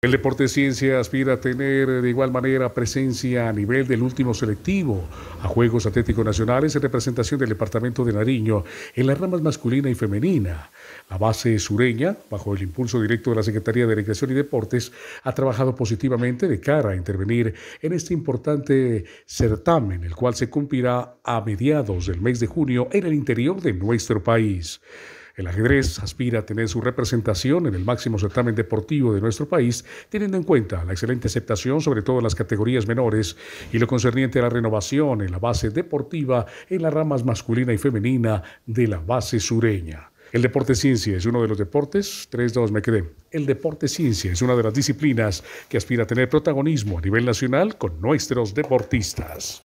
El deporte ciencia aspira a tener de igual manera presencia a nivel del último selectivo a Juegos Atléticos Nacionales en representación del Departamento de Nariño en las ramas masculina y femenina. La base sureña, bajo el impulso directo de la Secretaría de Recreación y Deportes, ha trabajado positivamente de cara a intervenir en este importante certamen, el cual se cumplirá a mediados del mes de junio en el interior de nuestro país. El ajedrez aspira a tener su representación en el máximo certamen deportivo de nuestro país, teniendo en cuenta la excelente aceptación, sobre todo en las categorías menores, y lo concerniente a la renovación en la base deportiva en las ramas masculina y femenina de la base sureña. El deporte ciencia es uno de los deportes, 3-2 me quedé. El deporte ciencia es una de las disciplinas que aspira a tener protagonismo a nivel nacional con nuestros deportistas.